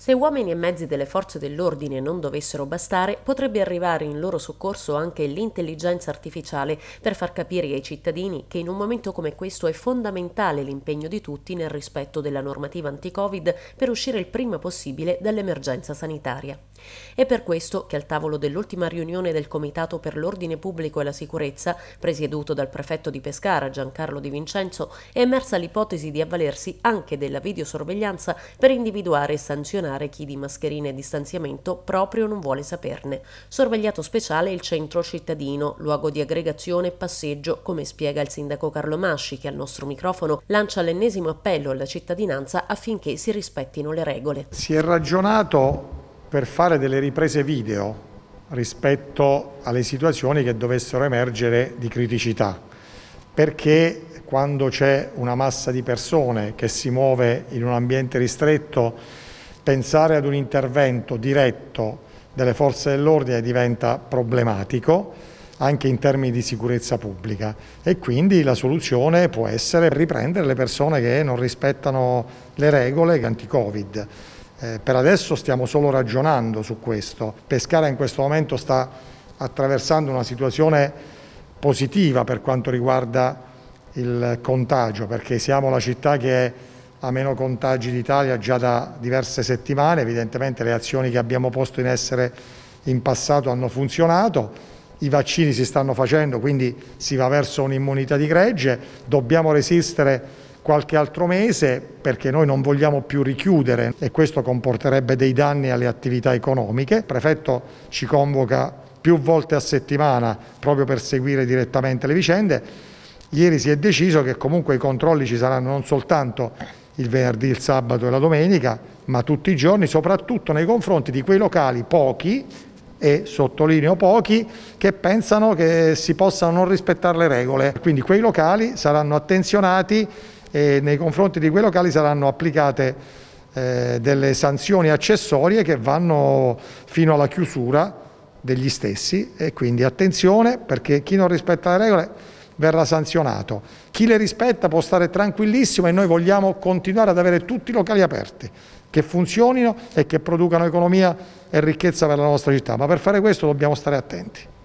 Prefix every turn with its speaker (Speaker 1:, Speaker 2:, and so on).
Speaker 1: Se uomini e mezzi delle forze dell'ordine non dovessero bastare, potrebbe arrivare in loro soccorso anche l'intelligenza artificiale per far capire ai cittadini che in un momento come questo è fondamentale l'impegno di tutti nel rispetto della normativa anti-Covid per uscire il prima possibile dall'emergenza sanitaria. È per questo che al tavolo dell'ultima riunione del Comitato per l'Ordine Pubblico e la Sicurezza, presieduto dal prefetto di Pescara Giancarlo Di Vincenzo, è emersa l'ipotesi di avvalersi anche della videosorveglianza per individuare e sanzionare chi di mascherine e distanziamento proprio non vuole saperne. Sorvegliato speciale il centro cittadino, luogo di aggregazione e passeggio, come spiega il sindaco Carlo Masci, che al nostro microfono lancia l'ennesimo appello alla cittadinanza affinché si rispettino le
Speaker 2: regole. Si è ragionato per fare delle riprese video rispetto alle situazioni che dovessero emergere di criticità, perché quando c'è una massa di persone che si muove in un ambiente ristretto, pensare ad un intervento diretto delle forze dell'ordine diventa problematico anche in termini di sicurezza pubblica e quindi la soluzione può essere riprendere le persone che non rispettano le regole anti-Covid. Eh, per adesso stiamo solo ragionando su questo. Pescara in questo momento sta attraversando una situazione positiva per quanto riguarda il contagio, perché siamo la città che ha meno contagi d'Italia già da diverse settimane, evidentemente le azioni che abbiamo posto in essere in passato hanno funzionato, i vaccini si stanno facendo, quindi si va verso un'immunità di gregge, dobbiamo resistere qualche altro mese perché noi non vogliamo più richiudere e questo comporterebbe dei danni alle attività economiche. Il prefetto ci convoca più volte a settimana proprio per seguire direttamente le vicende. Ieri si è deciso che comunque i controlli ci saranno non soltanto il venerdì, il sabato e la domenica, ma tutti i giorni, soprattutto nei confronti di quei locali pochi e sottolineo pochi che pensano che si possano non rispettare le regole. Quindi quei locali saranno attenzionati e nei confronti di quei locali saranno applicate eh, delle sanzioni accessorie che vanno fino alla chiusura degli stessi e quindi attenzione perché chi non rispetta le regole verrà sanzionato. Chi le rispetta può stare tranquillissimo e noi vogliamo continuare ad avere tutti i locali aperti, che funzionino e che producano economia e ricchezza per la nostra città, ma per fare questo dobbiamo stare attenti.